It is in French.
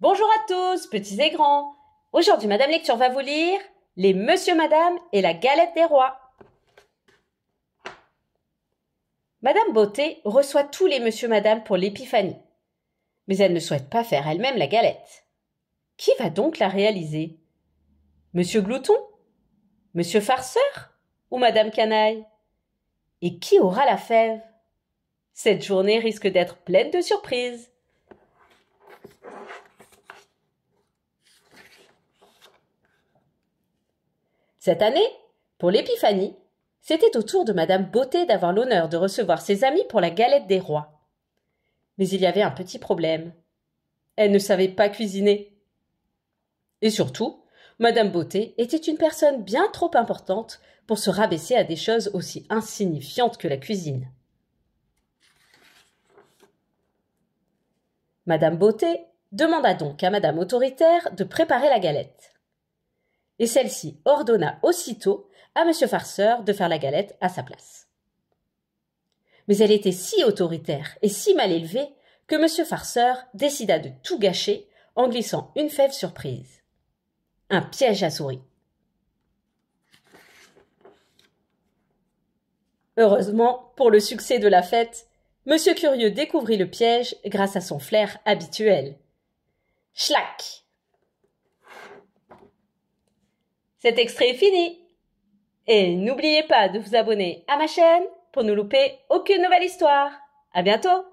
Bonjour à tous, petits et grands. Aujourd'hui, Madame Lecture va vous lire Les Monsieur Madame et la Galette des Rois. Madame Beauté reçoit tous les Monsieur Madame pour l'épiphanie. Mais elle ne souhaite pas faire elle-même la galette. Qui va donc la réaliser Monsieur Glouton Monsieur Farceur Ou Madame Canaille Et qui aura la fève Cette journée risque d'être pleine de surprises. Cette année, pour l'épiphanie, c'était au tour de Madame Beauté d'avoir l'honneur de recevoir ses amis pour la galette des rois. Mais il y avait un petit problème. Elle ne savait pas cuisiner. Et surtout, Madame Beauté était une personne bien trop importante pour se rabaisser à des choses aussi insignifiantes que la cuisine. Madame Beauté demanda donc à Madame Autoritaire de préparer la galette et celle-ci ordonna aussitôt à M. Farceur de faire la galette à sa place. Mais elle était si autoritaire et si mal élevée que M. Farceur décida de tout gâcher en glissant une fève surprise. Un piège à souris. Heureusement, pour le succès de la fête, Monsieur Curieux découvrit le piège grâce à son flair habituel. Schlack Cet extrait est fini. Et n'oubliez pas de vous abonner à ma chaîne pour ne louper aucune nouvelle histoire. À bientôt!